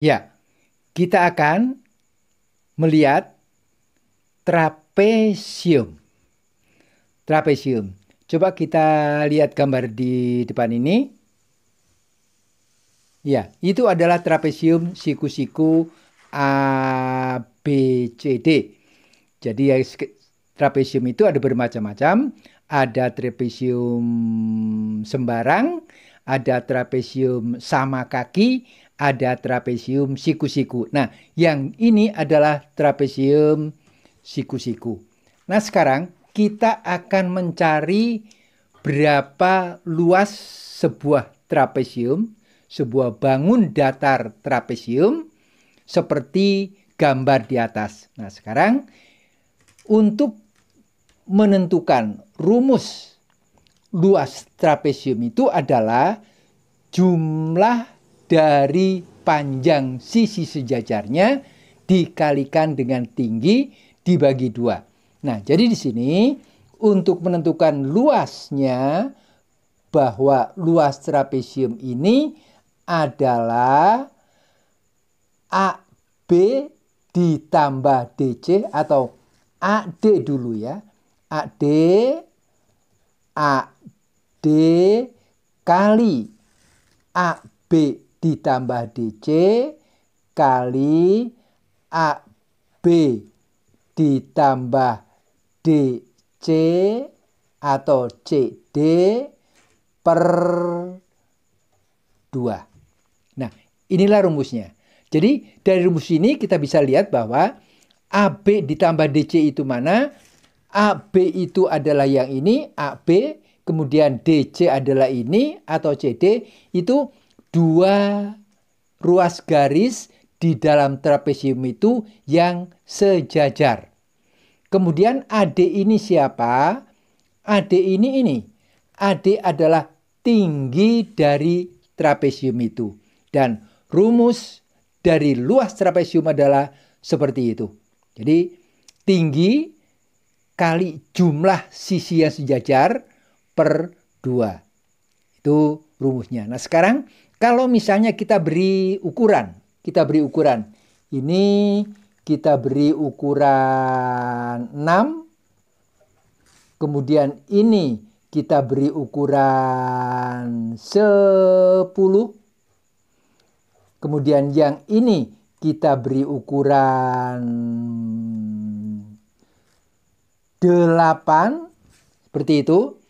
Ya, kita akan melihat trapesium. Trapesium. Coba kita lihat gambar di depan ini. Ya, itu adalah trapesium siku-siku A, B, C, D. Jadi ya, trapesium itu ada bermacam-macam. Ada trapesium sembarang, ada trapesium sama kaki, ada trapesium siku-siku. Nah, yang ini adalah trapesium siku-siku. Nah, sekarang kita akan mencari berapa luas sebuah trapesium, sebuah bangun datar trapesium seperti gambar di atas. Nah, sekarang untuk menentukan rumus luas trapesium itu adalah jumlah dari panjang sisi sejajarnya dikalikan dengan tinggi dibagi dua. Nah, jadi di sini untuk menentukan luasnya bahwa luas trapesium ini adalah AB ditambah DC atau AD dulu ya. AD AD kali AB ditambah DC kali AB ditambah DC atau CD per 2. Nah, inilah rumusnya. Jadi dari rumus ini kita bisa lihat bahwa AB ditambah DC itu mana? AB itu adalah yang ini, AB, kemudian DC adalah ini atau CD itu dua ruas garis di dalam trapesium itu yang sejajar. Kemudian AD ini siapa? AD ini ini. AD adalah tinggi dari trapesium itu. Dan rumus dari luas trapesium adalah seperti itu. Jadi tinggi kali jumlah sisi yang sejajar per dua. Itu rumusnya. Nah sekarang kalau misalnya kita beri ukuran, kita beri ukuran. Ini kita beri ukuran 6. Kemudian ini kita beri ukuran 10. Kemudian yang ini kita beri ukuran 8. Seperti itu.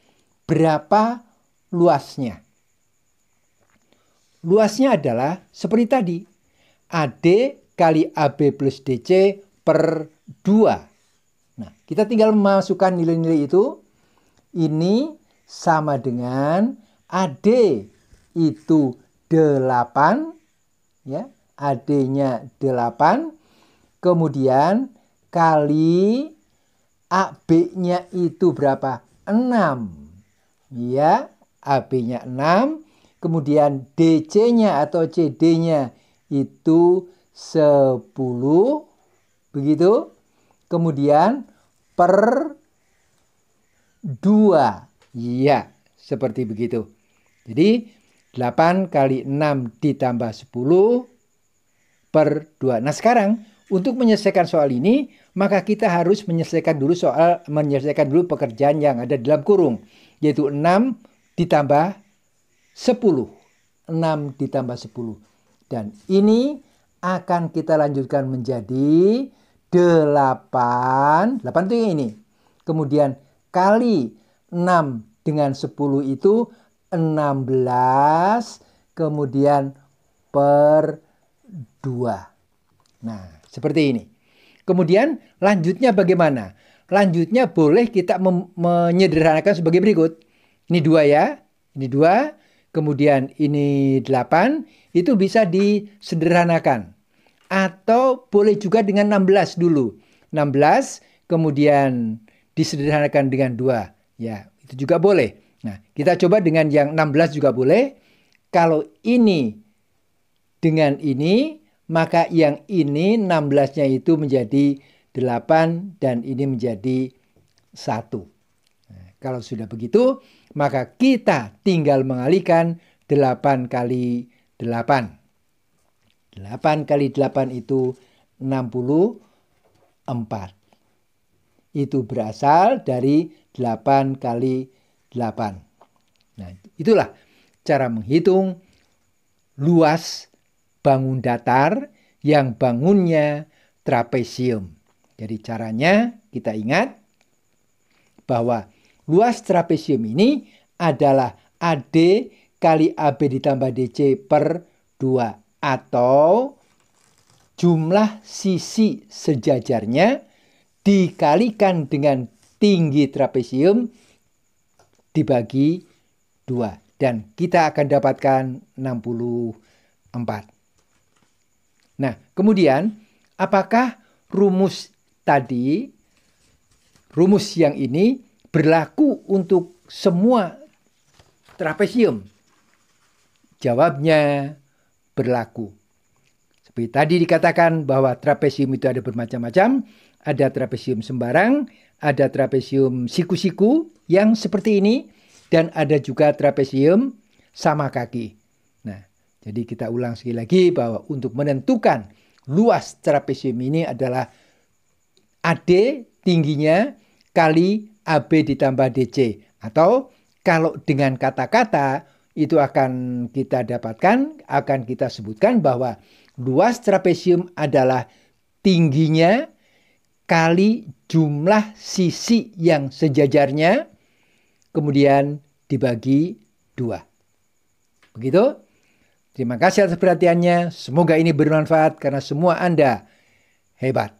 Berapa luasnya? Luasnya adalah seperti tadi. AD kali AB plus DC per 2. Nah, kita tinggal memasukkan nilai-nilai itu. Ini sama dengan AD itu 8. Ya, AD-nya 8. Kemudian kali AB-nya itu berapa? 6. Ya, AB-nya 6 Kemudian DC-nya atau CD-nya itu 10 begitu. Kemudian per 2. Iya, seperti begitu. Jadi 8 kali 6 ditambah 10 per 2. Nah sekarang untuk menyelesaikan soal ini maka kita harus menyelesaikan dulu soal menyelesaikan dulu pekerjaan yang ada dalam kurung yaitu 6 ditambah 10. 6 ditambah 10. Dan ini akan kita lanjutkan menjadi 8. 8 itu yang ini. Kemudian kali 6 dengan 10 itu 16. Kemudian per 2. Nah, seperti ini. Kemudian lanjutnya bagaimana? Lanjutnya boleh kita menyederhanakan sebagai berikut. Ini dua ya. Ini dua kemudian ini 8, itu bisa disederhanakan. Atau boleh juga dengan 16 dulu. 16 kemudian disederhanakan dengan 2. Ya, itu juga boleh. Nah, kita coba dengan yang 16 juga boleh. Kalau ini dengan ini, maka yang ini 16-nya itu menjadi 8 dan ini menjadi satu. Kalau sudah begitu, maka kita tinggal mengalihkan 8 kali 8. 8 kali 8 itu 64. Itu berasal dari 8 kali 8. Nah, itulah cara menghitung luas bangun datar yang bangunnya trapesium. Jadi caranya kita ingat bahwa Luas trapesium ini adalah AD kali AB ditambah DC per 2 atau jumlah sisi sejajarnya dikalikan dengan tinggi trapesium dibagi 2 dan kita akan dapatkan 64. Nah, kemudian apakah rumus tadi rumus yang ini berlaku untuk semua trapesium? Jawabnya berlaku. Seperti tadi dikatakan bahwa trapesium itu ada bermacam-macam, ada trapesium sembarang, ada trapesium siku-siku yang seperti ini, dan ada juga trapesium sama kaki. Nah, jadi kita ulang sekali lagi bahwa untuk menentukan luas trapesium ini adalah AD tingginya kali AB ditambah DC. Atau kalau dengan kata-kata itu akan kita dapatkan, akan kita sebutkan bahwa luas trapesium adalah tingginya kali jumlah sisi yang sejajarnya kemudian dibagi dua. Begitu? Terima kasih atas perhatiannya. Semoga ini bermanfaat karena semua Anda hebat.